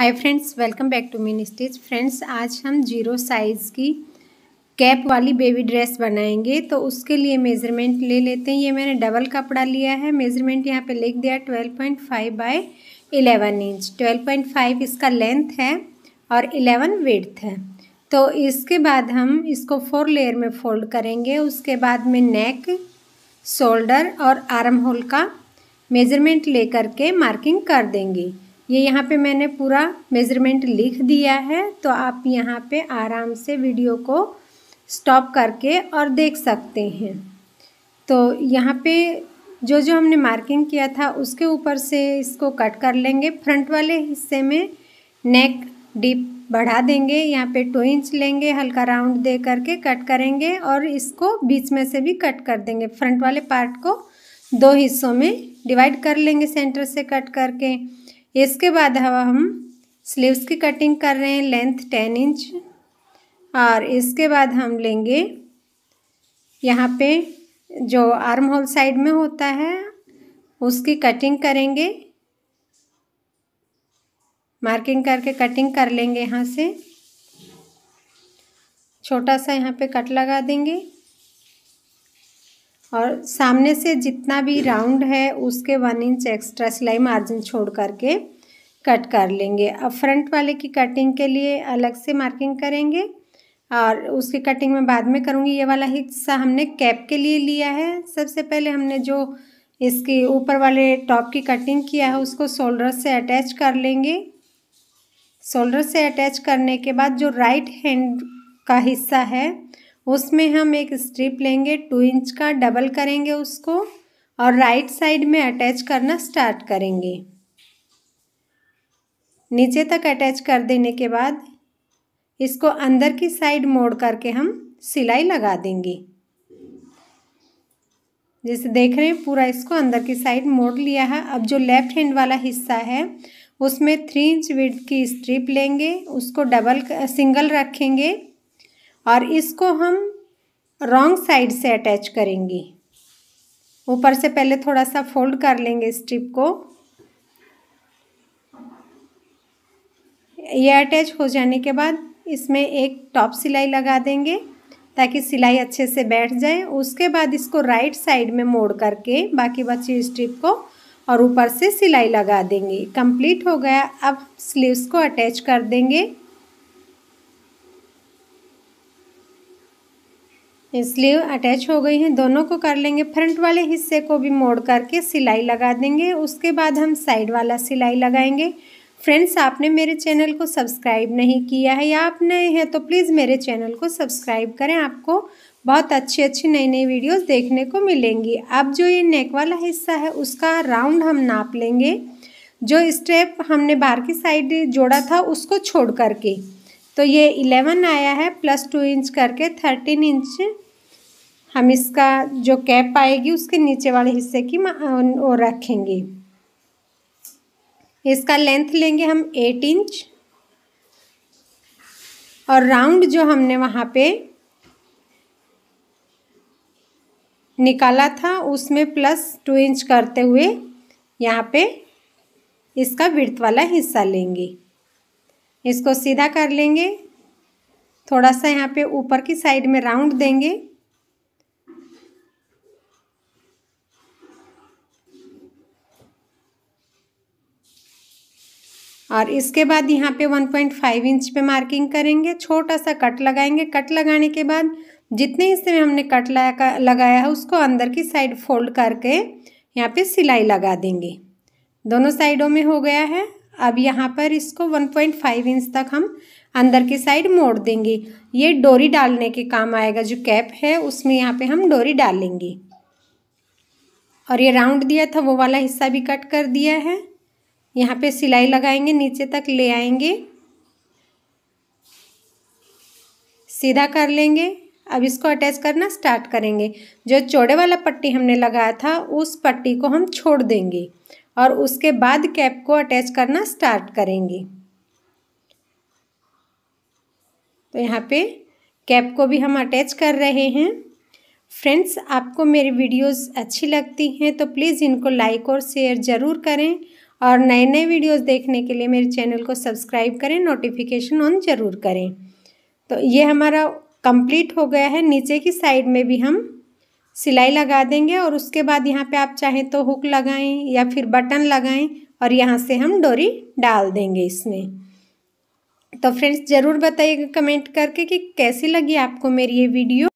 hi friends welcome back to mean stitch friends आज हम zero size की cap वाली बेबी ड्रेस बनाएंगे तो उसके लिए मेज़रमेंट ले लेते हैं ये मैंने डबल कपड़ा लिया है मेज़रमेंट यहाँ पे लिख दिया 12.5 point five by eleven inch 12.5 इसका लेंथ है और 11 वेड्थ है तो इसके बाद हम इसको फोर लेयर में फोल्ड करेंगे उसके बाद में नेक शोल्डर और आर्म होल का मेज़रमेंट ले करके मार्किंग कर देंगे ये यहाँ पे मैंने पूरा मेज़रमेंट लिख दिया है तो आप यहाँ पे आराम से वीडियो को स्टॉप करके और देख सकते हैं तो यहाँ पे जो जो हमने मार्किंग किया था उसके ऊपर से इसको कट कर लेंगे फ्रंट वाले हिस्से में नेक डीप बढ़ा देंगे यहाँ पे टू इंच लेंगे हल्का राउंड दे करके कट करेंगे और इसको बीच में से भी कट कर देंगे फ्रंट वाले पार्ट को दो हिस्सों में डिवाइड कर लेंगे सेंटर से कट करके इसके बाद अब हम स्लीव्स की कटिंग कर रहे हैं लेंथ टेन इंच और इसके बाद हम लेंगे यहाँ पे जो आर्म होल साइड में होता है उसकी कटिंग करेंगे मार्किंग करके कटिंग कर लेंगे यहाँ से छोटा सा यहाँ पे कट लगा देंगे और सामने से जितना भी राउंड है उसके वन इंच एक्स्ट्रा सिलाई मार्जिन छोड़ करके कट कर लेंगे अब फ्रंट वाले की कटिंग के लिए अलग से मार्किंग करेंगे और उसकी कटिंग मैं बाद में करूँगी ये वाला हिस्सा हमने कैप के लिए लिया है सबसे पहले हमने जो इसके ऊपर वाले टॉप की कटिंग किया है उसको शोल्डर से अटैच कर लेंगे शोल्डर से अटैच करने के बाद जो राइट हैंड का हिस्सा है उसमें हम एक स्ट्रिप लेंगे टू इंच का डबल करेंगे उसको और राइट साइड में अटैच करना स्टार्ट करेंगे नीचे तक अटैच कर देने के बाद इसको अंदर की साइड मोड़ करके हम सिलाई लगा देंगे जैसे देख रहे हैं पूरा इसको अंदर की साइड मोड़ लिया है अब जो लेफ्ट हैंड वाला हिस्सा है उसमें थ्री इंच विड्थ की स्ट्रिप लेंगे उसको डबल सिंगल रखेंगे और इसको हम रॉन्ग साइड से अटैच करेंगे ऊपर से पहले थोड़ा सा फोल्ड कर लेंगे स्ट्रिप को ये अटैच हो जाने के बाद इसमें एक टॉप सिलाई लगा देंगे ताकि सिलाई अच्छे से बैठ जाए उसके बाद इसको राइट साइड में मोड़ करके बाकी बची स्ट्रिप को और ऊपर से सिलाई लगा देंगे कंप्लीट हो गया अब स्लीव्स को अटैच कर देंगे स्लीव अटैच हो गई है दोनों को कर लेंगे फ्रंट वाले हिस्से को भी मोड़ करके सिलाई लगा देंगे उसके बाद हम साइड वाला सिलाई लगाएंगे फ्रेंड्स आपने मेरे चैनल को सब्सक्राइब नहीं किया है या आप नए हैं तो प्लीज़ मेरे चैनल को सब्सक्राइब करें आपको बहुत अच्छी अच्छी नई नई वीडियोस देखने को मिलेंगी अब जो ये नेक वाला हिस्सा है उसका राउंड हम नाप लेंगे जो स्टेप हमने बाहर की साइड जोड़ा था उसको छोड़ करके तो ये इलेवन आया है प्लस टू इंच करके थर्टीन इंच हम इसका जो कैप आएगी उसके नीचे वाले हिस्से की वो रखेंगे इसका लेंथ लेंगे हम एट इंच और राउंड जो हमने वहाँ पे निकाला था उसमें प्लस टू इंच करते हुए यहाँ पे इसका वृत्त वाला हिस्सा लेंगे इसको सीधा कर लेंगे थोड़ा सा यहाँ पे ऊपर की साइड में राउंड देंगे और इसके बाद यहाँ पे 1.5 इंच पे मार्किंग करेंगे छोटा सा कट लगाएंगे कट लगाने के बाद जितने हिस्से में हमने कट लगाया है उसको अंदर की साइड फोल्ड करके यहाँ पे सिलाई लगा देंगे दोनों साइडों में हो गया है अब यहाँ पर इसको 1.5 इंच तक हम अंदर की साइड मोड़ देंगे ये डोरी डालने के काम आएगा जो कैप है उसमें यहाँ पे हम डोरी डालेंगे और ये राउंड दिया था वो वाला हिस्सा भी कट कर दिया है यहाँ पे सिलाई लगाएंगे नीचे तक ले आएंगे सीधा कर लेंगे अब इसको अटैच करना स्टार्ट करेंगे जो चौड़े वाला पट्टी हमने लगाया था उस पट्टी को हम छोड़ देंगे और उसके बाद कैप को अटैच करना स्टार्ट करेंगे तो यहाँ पे कैप को भी हम अटैच कर रहे हैं फ्रेंड्स आपको मेरी वीडियोस अच्छी लगती हैं तो प्लीज़ इनको लाइक और शेयर ज़रूर करें और नए नए वीडियोस देखने के लिए मेरे चैनल को सब्सक्राइब करें नोटिफिकेशन ऑन ज़रूर करें तो ये हमारा कंप्लीट हो गया है नीचे की साइड में भी हम सिलाई लगा देंगे और उसके बाद यहाँ पे आप चाहें तो हुक लगाएं या फिर बटन लगाएं और यहाँ से हम डोरी डाल देंगे इसमें तो फ्रेंड्स ज़रूर बताइएगा कमेंट करके कि कैसी लगी आपको मेरी ये वीडियो